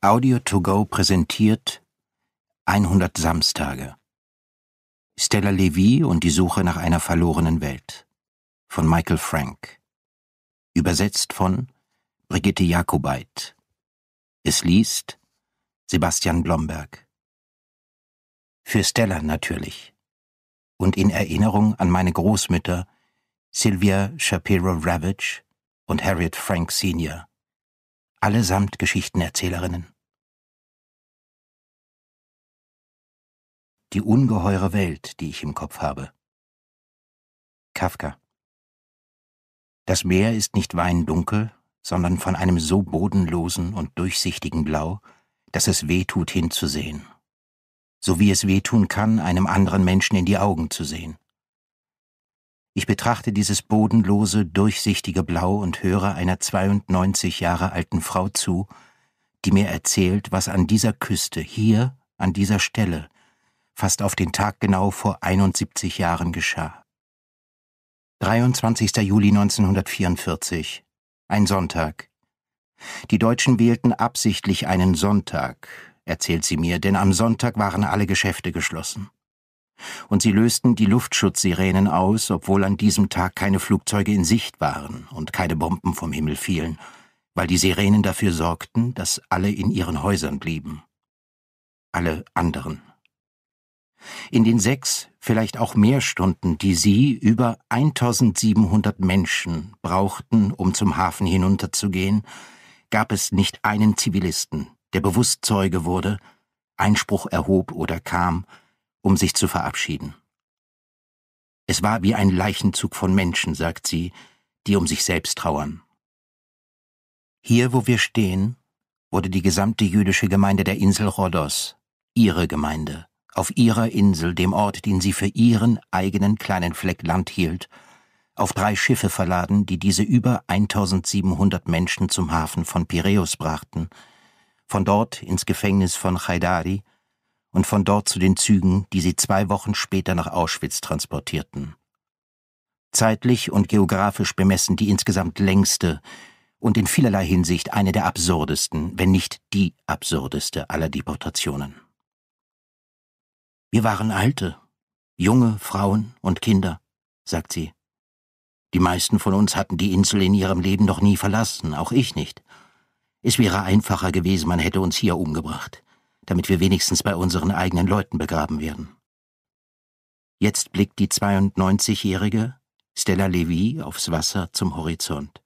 Audio to go präsentiert 100 Samstage. Stella Levy und die Suche nach einer verlorenen Welt von Michael Frank. Übersetzt von Brigitte Jakobait. Es liest Sebastian Blomberg. Für Stella natürlich. Und in Erinnerung an meine Großmütter Sylvia Shapiro Ravage und Harriet Frank Sr allesamt Geschichtenerzählerinnen. Die ungeheure Welt, die ich im Kopf habe. Kafka. Das Meer ist nicht weindunkel, sondern von einem so bodenlosen und durchsichtigen Blau, dass es weh tut hinzusehen. So wie es wehtun kann, einem anderen Menschen in die Augen zu sehen. Ich betrachte dieses bodenlose, durchsichtige Blau und höre einer 92 Jahre alten Frau zu, die mir erzählt, was an dieser Küste, hier, an dieser Stelle, fast auf den Tag genau vor 71 Jahren geschah. 23. Juli 1944, ein Sonntag. Die Deutschen wählten absichtlich einen Sonntag, erzählt sie mir, denn am Sonntag waren alle Geschäfte geschlossen und sie lösten die Luftschutzsirenen aus, obwohl an diesem Tag keine Flugzeuge in Sicht waren und keine Bomben vom Himmel fielen, weil die Sirenen dafür sorgten, dass alle in ihren Häusern blieben. Alle anderen. In den sechs, vielleicht auch mehr Stunden, die sie, über 1700 Menschen, brauchten, um zum Hafen hinunterzugehen, gab es nicht einen Zivilisten, der bewusst Zeuge wurde, Einspruch erhob oder kam, um sich zu verabschieden. Es war wie ein Leichenzug von Menschen, sagt sie, die um sich selbst trauern. Hier, wo wir stehen, wurde die gesamte jüdische Gemeinde der Insel Rhodos, ihre Gemeinde, auf ihrer Insel, dem Ort, den sie für ihren eigenen kleinen Fleck Land hielt, auf drei Schiffe verladen, die diese über 1700 Menschen zum Hafen von Piräus brachten, von dort ins Gefängnis von Chaidari und von dort zu den Zügen, die sie zwei Wochen später nach Auschwitz transportierten. Zeitlich und geografisch bemessen die insgesamt längste und in vielerlei Hinsicht eine der absurdesten, wenn nicht die absurdeste aller Deportationen. Wir waren Alte, junge Frauen und Kinder, sagt sie. Die meisten von uns hatten die Insel in ihrem Leben noch nie verlassen, auch ich nicht. Es wäre einfacher gewesen, man hätte uns hier umgebracht damit wir wenigstens bei unseren eigenen Leuten begraben werden. Jetzt blickt die 92-jährige Stella Levy aufs Wasser zum Horizont.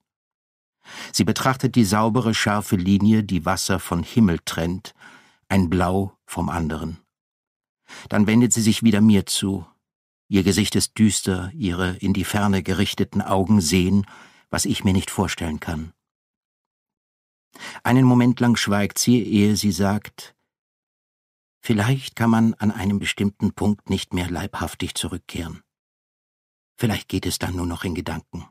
Sie betrachtet die saubere, scharfe Linie, die Wasser von Himmel trennt, ein Blau vom anderen. Dann wendet sie sich wieder mir zu. Ihr Gesicht ist düster, ihre in die Ferne gerichteten Augen sehen, was ich mir nicht vorstellen kann. Einen Moment lang schweigt sie, ehe sie sagt, Vielleicht kann man an einem bestimmten Punkt nicht mehr leibhaftig zurückkehren. Vielleicht geht es dann nur noch in Gedanken.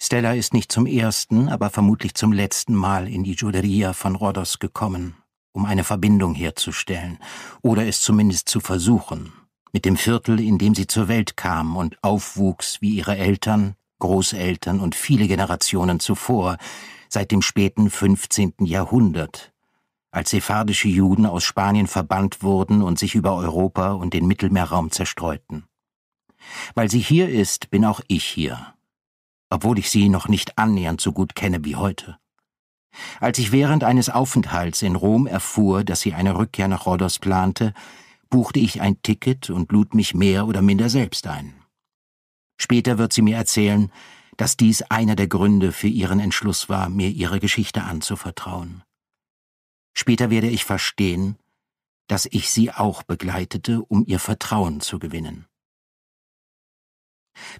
Stella ist nicht zum ersten, aber vermutlich zum letzten Mal in die Juderia von Rhodos gekommen, um eine Verbindung herzustellen, oder es zumindest zu versuchen, mit dem Viertel, in dem sie zur Welt kam und aufwuchs wie ihre Eltern, Großeltern und viele Generationen zuvor, seit dem späten 15. Jahrhundert, als sephardische Juden aus Spanien verbannt wurden und sich über Europa und den Mittelmeerraum zerstreuten. Weil sie hier ist, bin auch ich hier, obwohl ich sie noch nicht annähernd so gut kenne wie heute. Als ich während eines Aufenthalts in Rom erfuhr, dass sie eine Rückkehr nach Rhodos plante, buchte ich ein Ticket und lud mich mehr oder minder selbst ein. Später wird sie mir erzählen, dass dies einer der Gründe für ihren Entschluss war, mir ihre Geschichte anzuvertrauen. Später werde ich verstehen, dass ich sie auch begleitete, um ihr Vertrauen zu gewinnen.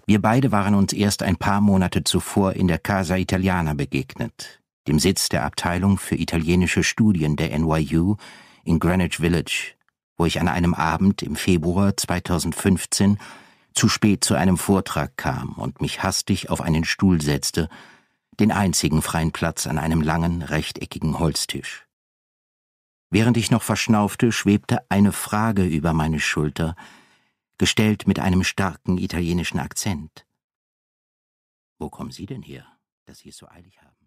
Wir beide waren uns erst ein paar Monate zuvor in der Casa Italiana begegnet, dem Sitz der Abteilung für italienische Studien der NYU in Greenwich Village, wo ich an einem Abend im Februar 2015 zu spät zu einem Vortrag kam und mich hastig auf einen Stuhl setzte, den einzigen freien Platz an einem langen, rechteckigen Holztisch. Während ich noch verschnaufte, schwebte eine Frage über meine Schulter, gestellt mit einem starken italienischen Akzent. Wo kommen Sie denn her, dass Sie es so eilig haben?